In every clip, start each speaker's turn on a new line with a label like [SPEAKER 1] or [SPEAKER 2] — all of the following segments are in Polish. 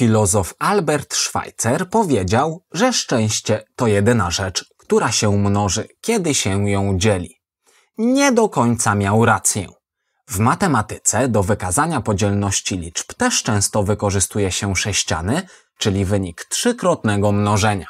[SPEAKER 1] Filozof Albert Schweitzer powiedział, że szczęście to jedyna rzecz, która się mnoży, kiedy się ją dzieli. Nie do końca miał rację. W matematyce do wykazania podzielności liczb też często wykorzystuje
[SPEAKER 2] się sześciany, czyli wynik trzykrotnego mnożenia.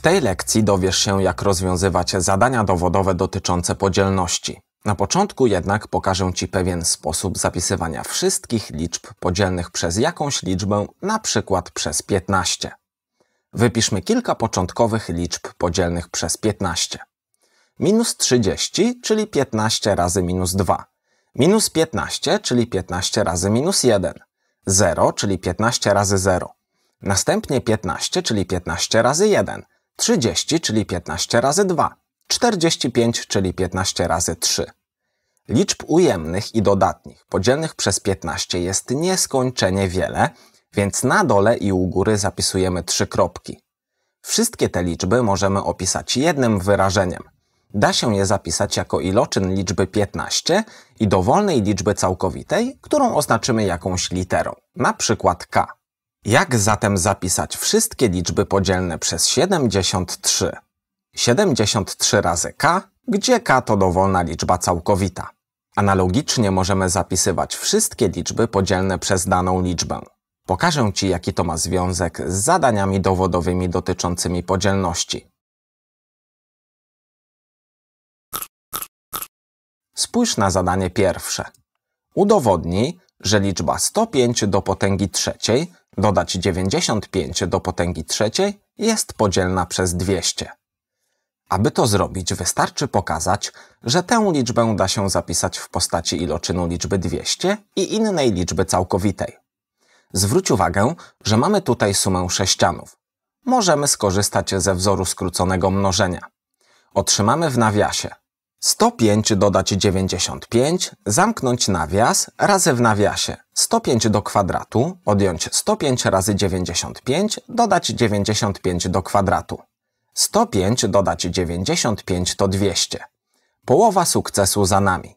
[SPEAKER 2] W tej lekcji dowiesz się, jak rozwiązywać zadania dowodowe
[SPEAKER 1] dotyczące podzielności. Na początku jednak pokażę Ci pewien sposób zapisywania wszystkich liczb podzielnych przez jakąś liczbę, na przykład przez 15. Wypiszmy kilka początkowych liczb podzielnych przez 15. Minus 30, czyli 15 razy minus 2. Minus 15, czyli 15 razy minus 1. 0, czyli 15 razy 0. Następnie 15, czyli 15 razy 1. 30, czyli 15 razy 2, 45, czyli 15 razy 3. Liczb ujemnych i dodatnich podzielnych przez 15 jest nieskończenie wiele, więc na dole i u góry zapisujemy trzy kropki. Wszystkie te liczby możemy opisać jednym wyrażeniem. Da się je zapisać jako iloczyn liczby 15 i dowolnej liczby całkowitej, którą oznaczymy jakąś literą, na przykład k. Jak zatem zapisać wszystkie liczby podzielne przez 73? 73 razy k, gdzie k to dowolna liczba całkowita. Analogicznie możemy zapisywać wszystkie liczby podzielne przez daną liczbę. Pokażę Ci, jaki to ma związek z zadaniami
[SPEAKER 2] dowodowymi dotyczącymi podzielności. Spójrz na zadanie pierwsze. Udowodnij,
[SPEAKER 1] że liczba 105 do potęgi trzeciej Dodać 95 do potęgi trzeciej jest podzielna przez 200. Aby to zrobić, wystarczy pokazać, że tę liczbę da się zapisać w postaci iloczynu liczby 200 i innej liczby całkowitej. Zwróć uwagę, że mamy tutaj sumę sześcianów. Możemy skorzystać ze wzoru skróconego mnożenia. Otrzymamy w nawiasie 105 dodać 95, zamknąć nawias, razy w nawiasie 105 do kwadratu, odjąć 105 razy 95, dodać 95 do kwadratu. 105 dodać 95 to 200. Połowa sukcesu za nami.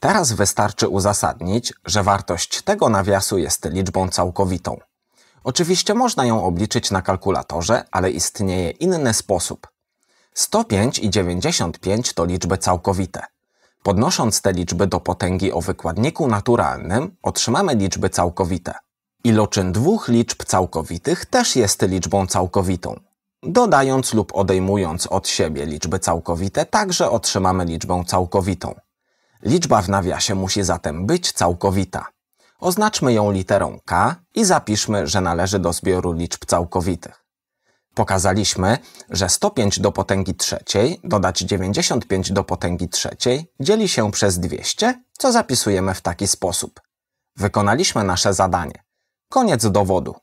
[SPEAKER 1] Teraz wystarczy uzasadnić, że wartość tego nawiasu jest liczbą całkowitą. Oczywiście można ją obliczyć na kalkulatorze, ale istnieje inny sposób – 105 i 95 to liczby całkowite. Podnosząc te liczby do potęgi o wykładniku naturalnym, otrzymamy liczby całkowite. Iloczyn dwóch liczb całkowitych też jest liczbą całkowitą. Dodając lub odejmując od siebie liczby całkowite, także otrzymamy liczbę całkowitą. Liczba w nawiasie musi zatem być całkowita. Oznaczmy ją literą K i zapiszmy, że należy do zbioru liczb całkowitych. Pokazaliśmy, że 105 do potęgi trzeciej dodać 95 do potęgi trzeciej dzieli się przez 200, co zapisujemy w taki sposób.
[SPEAKER 2] Wykonaliśmy nasze zadanie. Koniec dowodu.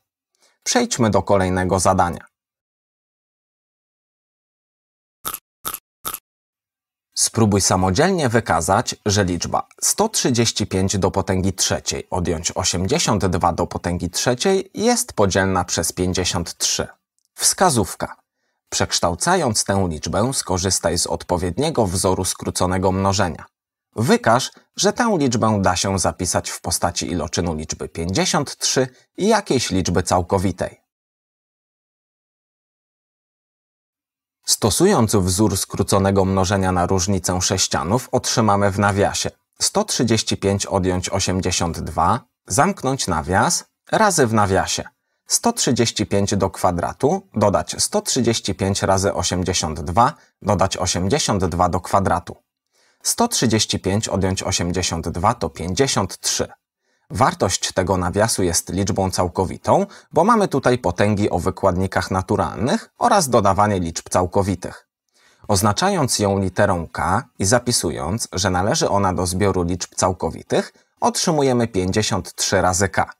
[SPEAKER 2] Przejdźmy do kolejnego zadania. Spróbuj samodzielnie wykazać, że liczba 135 do potęgi trzeciej
[SPEAKER 1] odjąć 82 do potęgi trzeciej jest podzielna przez 53. Wskazówka. Przekształcając tę liczbę, skorzystaj z odpowiedniego wzoru skróconego mnożenia. Wykaż, że tę liczbę da się zapisać w postaci
[SPEAKER 2] iloczynu liczby 53 i jakiejś liczby całkowitej. Stosując wzór skróconego mnożenia na
[SPEAKER 1] różnicę sześcianów otrzymamy w nawiasie 135 odjąć 82, zamknąć nawias, razy w nawiasie 135 do kwadratu, dodać 135 razy 82, dodać 82 do kwadratu. 135 odjąć 82 to 53. Wartość tego nawiasu jest liczbą całkowitą, bo mamy tutaj potęgi o wykładnikach naturalnych oraz dodawanie liczb całkowitych. Oznaczając ją literą K i zapisując, że należy ona do zbioru liczb całkowitych, otrzymujemy 53 razy K.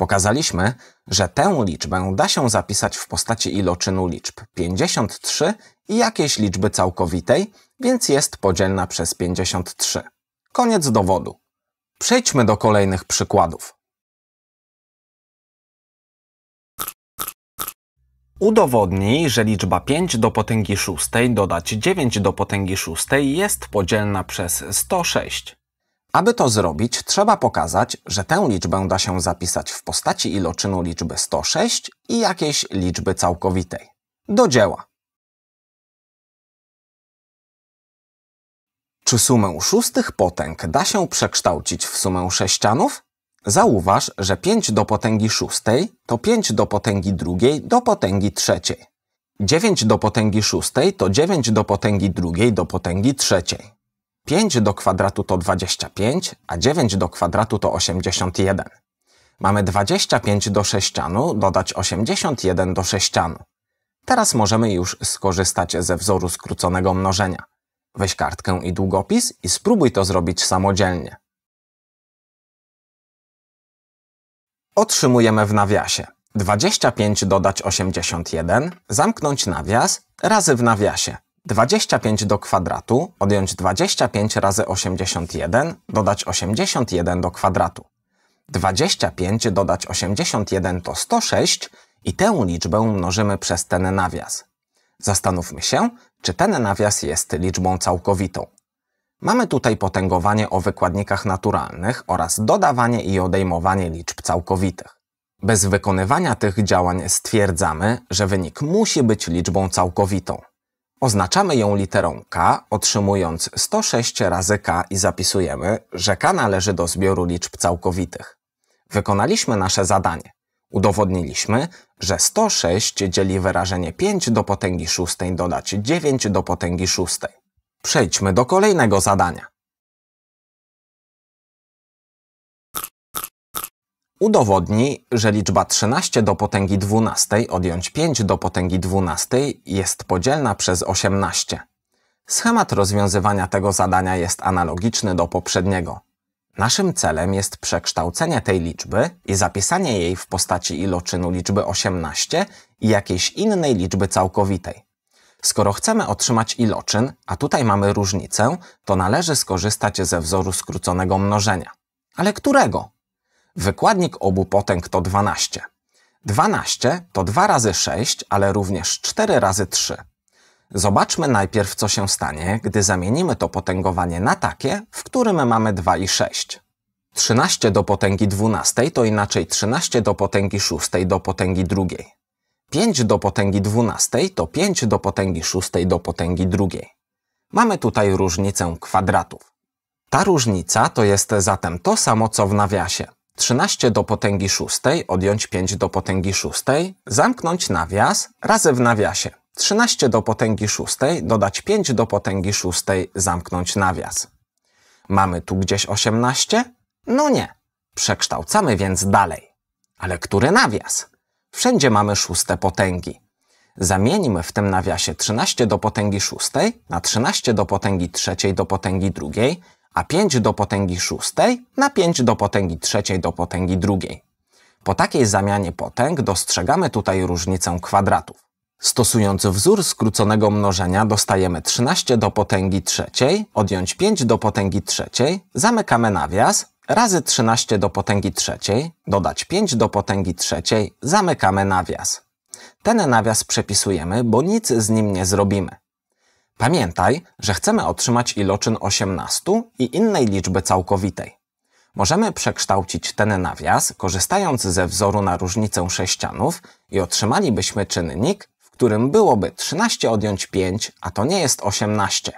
[SPEAKER 1] Pokazaliśmy, że tę liczbę da się zapisać w postaci iloczynu liczb 53 i jakiejś liczby całkowitej, więc
[SPEAKER 2] jest podzielna przez 53. Koniec dowodu. Przejdźmy do kolejnych przykładów. Udowodnij, że liczba 5 do potęgi 6 dodać 9 do potęgi 6
[SPEAKER 1] jest podzielna przez 106. Aby to zrobić, trzeba pokazać,
[SPEAKER 2] że tę liczbę da się zapisać w postaci iloczynu liczby 106 i jakiejś liczby całkowitej. Do dzieła! Czy sumę szóstych potęg da się przekształcić w sumę sześcianów?
[SPEAKER 1] Zauważ, że 5 do potęgi szóstej to 5 do potęgi drugiej do potęgi trzeciej. 9 do potęgi szóstej to 9 do potęgi drugiej do potęgi trzeciej. 5 do kwadratu to 25, a 9 do kwadratu to 81. Mamy 25 do sześcianu dodać 81 do sześcianu. Teraz możemy już skorzystać ze wzoru skróconego mnożenia. Weź
[SPEAKER 2] kartkę i długopis i spróbuj to zrobić samodzielnie. Otrzymujemy w nawiasie 25 dodać
[SPEAKER 1] 81, zamknąć nawias, razy w nawiasie 25 do kwadratu odjąć 25 razy 81, dodać 81 do kwadratu. 25 dodać 81 to 106 i tę liczbę mnożymy przez ten nawias. Zastanówmy się, czy ten nawias jest liczbą całkowitą. Mamy tutaj potęgowanie o wykładnikach naturalnych oraz dodawanie i odejmowanie liczb całkowitych. Bez wykonywania tych działań stwierdzamy, że wynik musi być liczbą całkowitą. Oznaczamy ją literą K, otrzymując 106 razy K i zapisujemy, że K należy do zbioru liczb całkowitych. Wykonaliśmy nasze zadanie. Udowodniliśmy, że 106
[SPEAKER 2] dzieli wyrażenie 5 do potęgi szóstej dodać 9 do potęgi szóstej. Przejdźmy do kolejnego zadania. udowodni, że liczba 13 do potęgi 12 odjąć
[SPEAKER 1] 5 do potęgi 12 jest podzielna przez 18. Schemat rozwiązywania tego zadania jest analogiczny do poprzedniego. Naszym celem jest przekształcenie tej liczby i zapisanie jej w postaci iloczynu liczby 18 i jakiejś innej liczby całkowitej. Skoro chcemy otrzymać iloczyn, a tutaj mamy różnicę, to należy skorzystać ze wzoru skróconego mnożenia. Ale którego? Wykładnik obu potęg to 12. 12 to 2 razy 6, ale również 4 razy 3. Zobaczmy najpierw, co się stanie, gdy zamienimy to potęgowanie na takie, w którym mamy 2 i 6. 13 do potęgi 12 to inaczej 13 do potęgi 6 do potęgi 2. 5 do potęgi 12 to 5 do potęgi 6 do potęgi 2. Mamy tutaj różnicę kwadratów. Ta różnica to jest zatem to samo co w nawiasie. 13 do potęgi 6, odjąć 5 do potęgi 6, zamknąć nawias, razy w nawiasie. 13 do potęgi 6, dodać 5 do potęgi 6, zamknąć nawias. Mamy tu gdzieś 18? No nie. Przekształcamy więc dalej. Ale który nawias? Wszędzie mamy szóste potęgi. Zamieńmy w tym nawiasie 13 do potęgi 6 na 13 do potęgi 3 do potęgi 2, a 5 do potęgi szóstej na 5 do potęgi trzeciej do potęgi drugiej. Po takiej zamianie potęg dostrzegamy tutaj różnicę kwadratów. Stosując wzór skróconego mnożenia dostajemy 13 do potęgi trzeciej, odjąć 5 do potęgi trzeciej, zamykamy nawias, razy 13 do potęgi trzeciej, dodać 5 do potęgi trzeciej, zamykamy nawias. Ten nawias przepisujemy, bo nic z nim nie zrobimy. Pamiętaj, że chcemy otrzymać iloczyn 18 i innej liczby całkowitej. Możemy przekształcić ten nawias, korzystając ze wzoru na różnicę sześcianów i otrzymalibyśmy czynnik, w którym byłoby 13 odjąć 5, a to nie jest 18.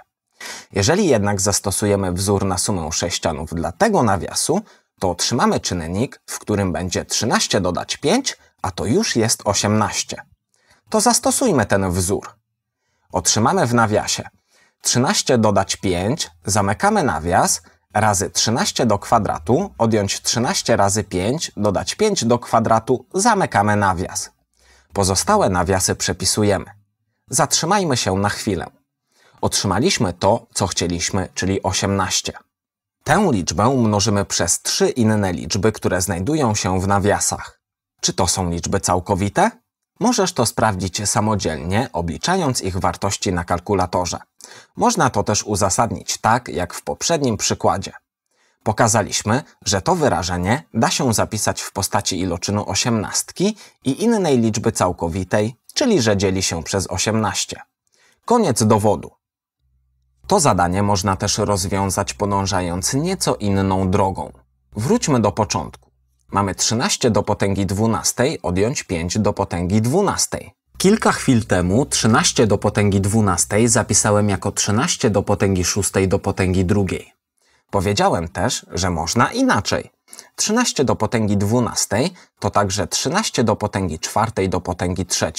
[SPEAKER 1] Jeżeli jednak zastosujemy wzór na sumę sześcianów dla tego nawiasu, to otrzymamy czynnik, w którym będzie 13 dodać 5, a to już jest 18. To zastosujmy ten wzór. Otrzymamy w nawiasie. 13 dodać 5, zamykamy nawias, razy 13 do kwadratu, odjąć 13 razy 5, dodać 5 do kwadratu, zamykamy nawias. Pozostałe nawiasy przepisujemy. Zatrzymajmy się na chwilę. Otrzymaliśmy to, co chcieliśmy, czyli 18. Tę liczbę mnożymy przez trzy inne liczby, które znajdują się w nawiasach. Czy to są liczby całkowite? Możesz to sprawdzić samodzielnie, obliczając ich wartości na kalkulatorze. Można to też uzasadnić tak, jak w poprzednim przykładzie. Pokazaliśmy, że to wyrażenie da się zapisać w postaci iloczynu osiemnastki i innej liczby całkowitej, czyli że dzieli się przez 18. Koniec dowodu. To zadanie można też rozwiązać podążając nieco inną drogą. Wróćmy do początku. Mamy 13 do potęgi 12, odjąć 5 do potęgi 12. Kilka chwil temu 13 do potęgi 12 zapisałem jako 13 do potęgi 6 do potęgi 2. Powiedziałem też, że można inaczej. 13 do potęgi 12 to także 13 do potęgi 4 do potęgi 3.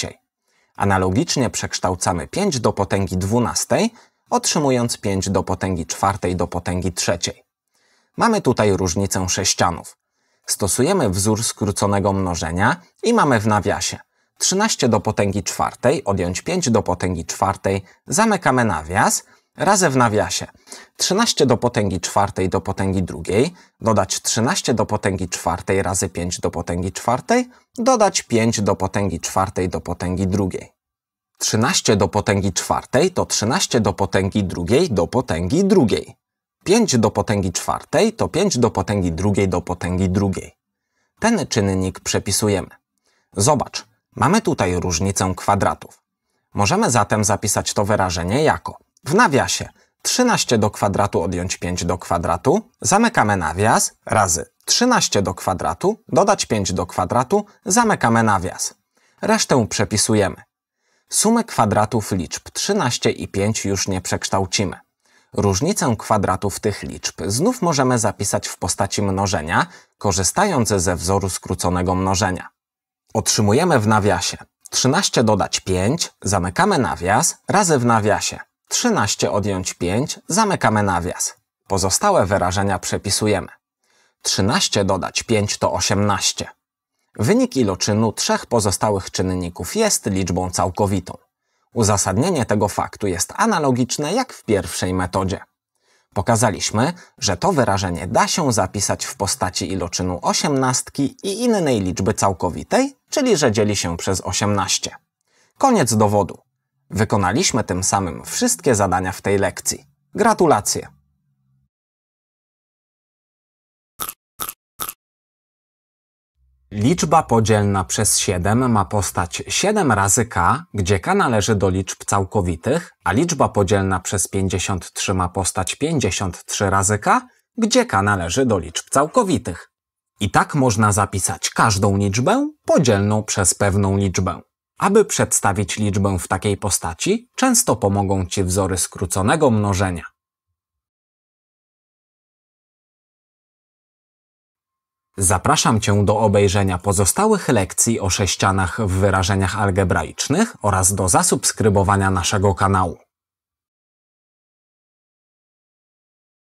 [SPEAKER 1] Analogicznie przekształcamy 5 do potęgi 12, otrzymując 5 do potęgi 4 do potęgi 3. Mamy tutaj różnicę sześcianów. Stosujemy wzór skróconego mnożenia i mamy w nawiasie 13 do potęgi czwartej odjąć 5 do potęgi czwartej, zamykamy nawias, razy w nawiasie 13 do potęgi czwartej do potęgi drugiej, dodać 13 do potęgi czwartej razy 5 do potęgi czwartej, dodać 5 do potęgi czwartej do potęgi drugiej. 13 do potęgi czwartej to 13 do potęgi drugiej do potęgi drugiej. 5 do potęgi czwartej to 5 do potęgi drugiej do potęgi drugiej. Ten czynnik przepisujemy. Zobacz, mamy tutaj różnicę kwadratów. Możemy zatem zapisać to wyrażenie jako w nawiasie 13 do kwadratu odjąć 5 do kwadratu, zamykamy nawias, razy 13 do kwadratu, dodać 5 do kwadratu, zamykamy nawias. Resztę przepisujemy. Sumy kwadratów liczb 13 i 5 już nie przekształcimy. Różnicę kwadratów tych liczb znów możemy zapisać w postaci mnożenia, korzystając ze wzoru skróconego mnożenia. Otrzymujemy w nawiasie 13 dodać 5, zamykamy nawias, razy w nawiasie 13 odjąć 5, zamykamy nawias. Pozostałe wyrażenia przepisujemy. 13 dodać 5 to 18. Wynik iloczynu trzech pozostałych czynników jest liczbą całkowitą. Uzasadnienie tego faktu jest analogiczne jak w pierwszej metodzie. Pokazaliśmy, że to wyrażenie da się zapisać w postaci iloczynu osiemnastki i innej liczby całkowitej, czyli że dzieli się przez 18.
[SPEAKER 2] Koniec dowodu. Wykonaliśmy tym samym wszystkie zadania w tej lekcji. Gratulacje! Liczba podzielna przez 7 ma postać 7 razy
[SPEAKER 1] k, gdzie k należy do liczb całkowitych, a liczba podzielna przez 53 ma postać 53 razy k, gdzie k należy do liczb całkowitych. I tak można zapisać każdą liczbę podzielną przez pewną liczbę. Aby
[SPEAKER 2] przedstawić liczbę w takiej postaci, często pomogą Ci wzory skróconego mnożenia. Zapraszam Cię do obejrzenia pozostałych lekcji o sześcianach w wyrażeniach algebraicznych oraz do zasubskrybowania naszego kanału.